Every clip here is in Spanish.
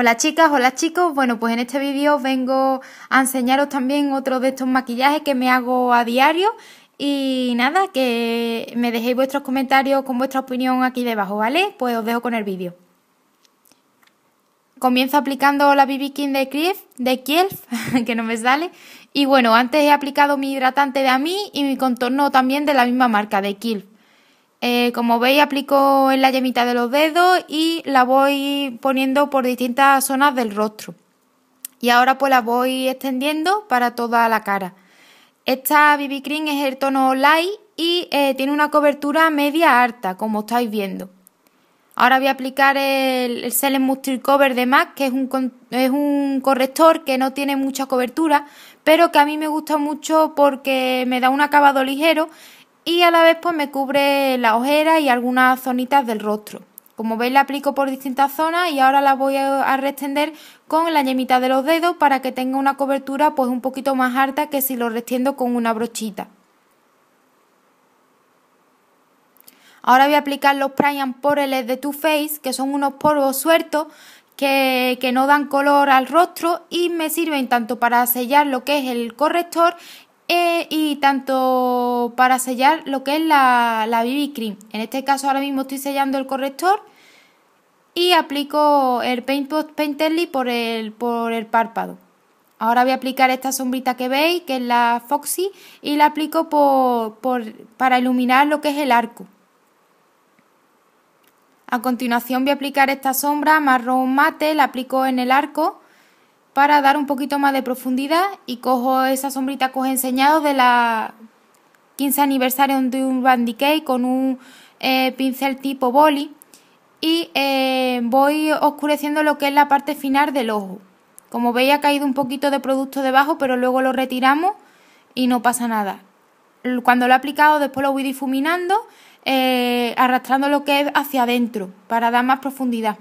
Hola chicas, hola chicos, bueno pues en este vídeo vengo a enseñaros también otro de estos maquillajes que me hago a diario y nada, que me dejéis vuestros comentarios con vuestra opinión aquí debajo, ¿vale? Pues os dejo con el vídeo. Comienzo aplicando la BB King de, Kiehl's, que no me sale. Y bueno, antes he aplicado mi hidratante de a mí y mi contorno también de la misma marca, de Kiehl's eh, como veis aplico en la yemita de los dedos y la voy poniendo por distintas zonas del rostro. Y ahora pues la voy extendiendo para toda la cara. Esta BB Cream es el tono light y eh, tiene una cobertura media alta, como estáis viendo. Ahora voy a aplicar el, el Muster Cover de MAC, que es un, es un corrector que no tiene mucha cobertura, pero que a mí me gusta mucho porque me da un acabado ligero y a la vez pues me cubre la ojera y algunas zonitas del rostro. Como veis la aplico por distintas zonas y ahora la voy a restender con la yemita de los dedos para que tenga una cobertura pues un poquito más alta que si lo restiendo con una brochita. Ahora voy a aplicar los Prime and de Too Faced, que son unos polvos sueltos que, que, no dan color al rostro y me sirven tanto para sellar lo que es el corrector eh, y tanto para sellar lo que es la, la BB Cream. En este caso ahora mismo estoy sellando el corrector y aplico el Paint Pot Painterly por el, por el párpado. Ahora voy a aplicar esta sombrita que veis, que es la Foxy, y la aplico para iluminar lo que es el arco. A continuación voy a aplicar esta sombra marrón mate, la aplico en el arco para dar un poquito más de profundidad y cojo esa sombrita que os he enseñado de la 15 aniversario de un Decay con un eh, pincel tipo boli y eh, voy oscureciendo lo que es la parte final del ojo. Como veis ha caído un poquito de producto debajo pero luego lo retiramos y no pasa nada. Cuando lo he aplicado después lo voy difuminando eh, arrastrando lo que es hacia adentro para dar más profundidad.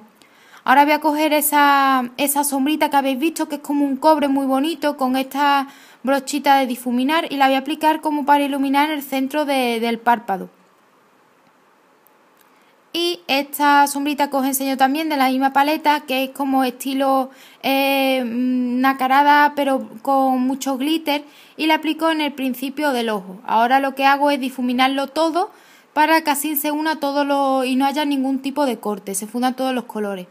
Ahora voy a coger esa, esa sombrita que habéis visto, que es como un cobre muy bonito, con esta brochita de difuminar y la voy a aplicar como para iluminar el centro del párpado. Y esta sombrita que os enseño también de la misma paleta, que es como estilo eh, nacarada pero con mucho glitter y la aplico en el principio del ojo. Ahora lo que hago es difuminarlo todo para que así se una todo lo, y no haya ningún tipo de corte, se fundan todos los colores.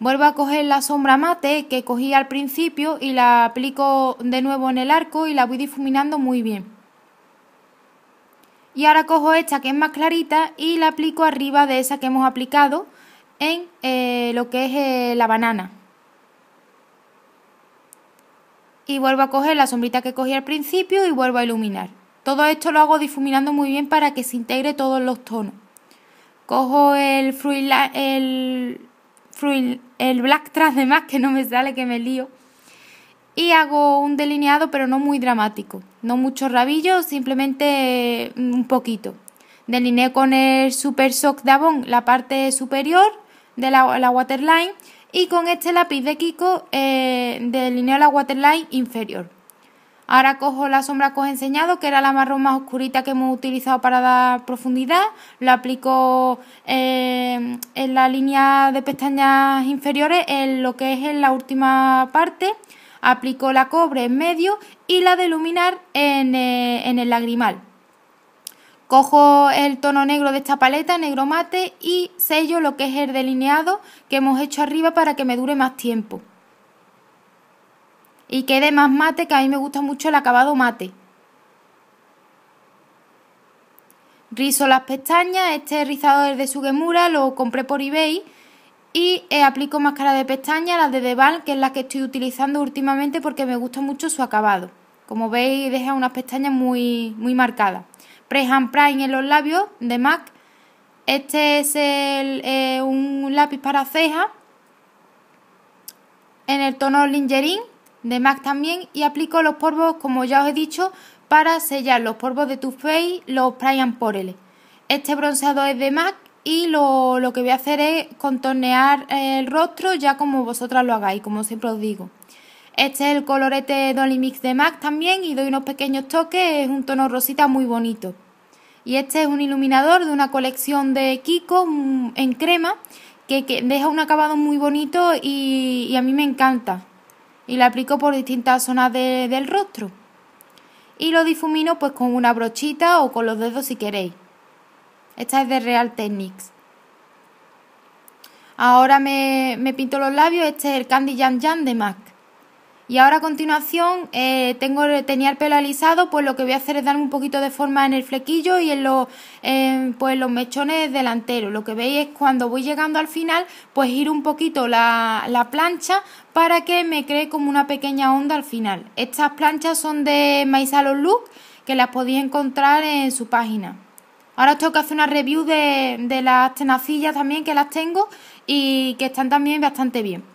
Vuelvo a coger la sombra mate que cogí al principio y la aplico de nuevo en el arco y la voy difuminando muy bien. Y ahora cojo esta que es más clarita y la aplico arriba de esa que hemos aplicado en eh, lo que es eh, la banana. Y vuelvo a coger la sombrita que cogí al principio y vuelvo a iluminar. Todo esto lo hago difuminando muy bien para que se integre todos los tonos. Cojo el, fruit, el el black tras de más que no me sale, que me lío. Y hago un delineado, pero no muy dramático. No mucho rabillo, simplemente mm, un poquito. Delineé con el Super Sock de Avon la parte superior de la, waterline. Y con este lápiz de Kiko eh, delineé la waterline inferior. Ahora cojo la sombra que os he enseñado, que era la marrón más oscurita que hemos utilizado para dar profundidad. La aplico eh, en la línea de pestañas inferiores, en lo que es en la última parte. Aplico la cobre en medio y la de iluminar en, eh, en el lagrimal. Cojo el tono negro de esta paleta, negro mate, y sello lo que es el delineado que hemos hecho arriba para que me dure más tiempo y quede más mate, que a mí me gusta mucho el acabado mate. Rizo las pestañas, este rizador es de Sugemura, lo compré por eBay y eh, aplico máscara de pestañas la de Deval, que es la que estoy utilizando últimamente porque me gusta mucho su acabado. Como veis, deja unas pestañas muy, muy marcadas. Prehand Prime en los labios de MAC. Este es eh, un lápiz para cejas en el tono lingerie de MAC también y aplico los polvos, como ya os he dicho, para sellar los polvos de Too Faced, los Prime and Este bronceador es de MAC y lo, que voy a hacer es contornear el rostro ya como vosotras lo hagáis, como siempre os digo. Este es el colorete Dolly Mix de MAC también y doy unos pequeños toques, es un tono rosita muy bonito. Y este es un iluminador de una colección de Kiko mm, en crema que, deja un acabado muy bonito y, y a mí me encanta y la aplico por distintas zonas de, del rostro. Y lo difumino pues con una brochita o con los dedos si queréis. Esta es de Real Techniques. Ahora me, me pinto los labios, este es el Candy Jam Jam de MAC. Y ahora a continuación eh, tengo, tenía el pelo alisado, pues lo que voy a hacer es dar un poquito de forma en el flequillo y en los, pues mechones delanteros. Lo que veis es cuando voy llegando al final, pues ir un poquito la, plancha para que me cree como una pequeña onda al final. Estas planchas son de Maisalon Look, que las podéis encontrar en su página. Ahora tengo que hacer una review de, de las tenacillas también, que las tengo y que están también bastante bien.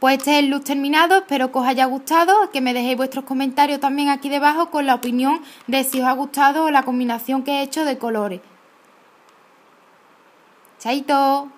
Pues este es el look terminado, espero que os haya gustado, que me dejéis vuestros comentarios también aquí debajo con la opinión de si os ha gustado la combinación que he hecho de colores. Chaito.